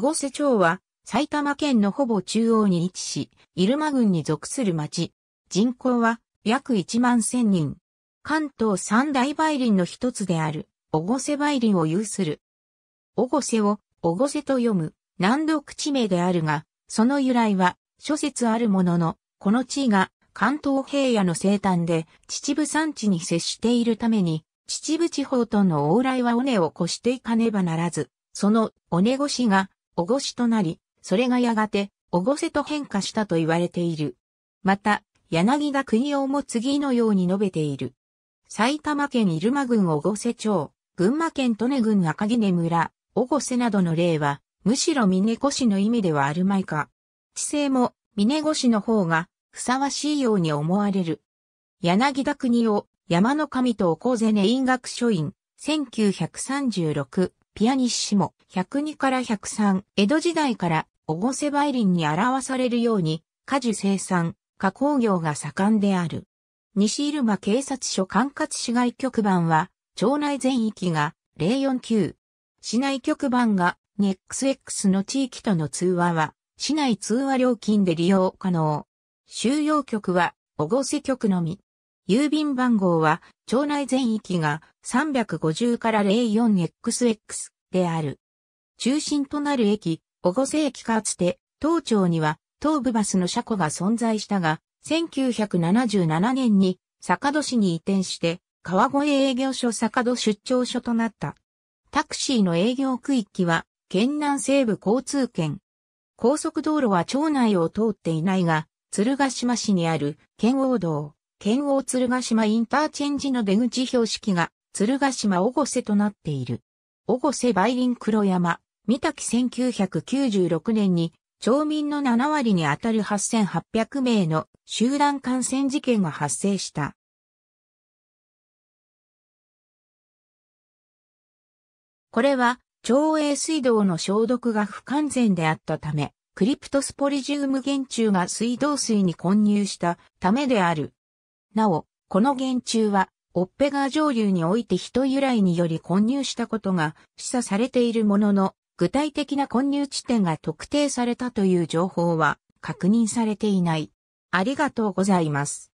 越瀬町は埼玉県のほぼ中央に位置し、入間郡に属する町。人口は約1万1000人。関東三大梅林の一つである、越瀬梅林を有する。越瀬を、越瀬と読む、難読地名であるが、その由来は、諸説あるものの、この地位が関東平野の西端で秩父山地に接しているために、秩父地方との往来は尾根を越していかねばならず、その尾根越しがおごしとなり、それがやがて、おごせと変化したと言われている。また、柳田国王も次のように述べている。埼玉県入間郡小越せ町、群馬県利根郡赤城村、小越せなどの例は、むしろ峰越の意味ではあるまいか。地勢も峰越の方がふさわしいように思われる。柳田国王、山の神と小ぜね因学書院、1936ピアニッシモ、102から103、江戸時代から、ご瀬梅林に表されるように、果樹生産、加工業が盛んである。西入間警察署管轄市外局番は、町内全域が049。市内局番が NEXX の地域との通話は、市内通話料金で利用可能。収容局は、ごせ局のみ。郵便番号は、町内全域が350から 04XX である。中心となる駅、小越駅かつて、当町には東部バスの車庫が存在したが、1977年に坂戸市に移転して、川越営業所坂戸出張所となった。タクシーの営業区域は、県南西部交通圏。高速道路は町内を通っていないが、鶴ヶ島市にある県央道。県央鶴ヶ島インターチェンジの出口標識が、鶴ヶ島小越となっている。小越梅林黒山、三滝1996年に、町民の7割にあたる8800名の集団感染事件が発生した。これは、町営水道の消毒が不完全であったため、クリプトスポリジウム原虫が水道水に混入したためである。なお、この原虫は、オッペガー上流において人由来により混入したことが示唆されているものの、具体的な混入地点が特定されたという情報は確認されていない。ありがとうございます。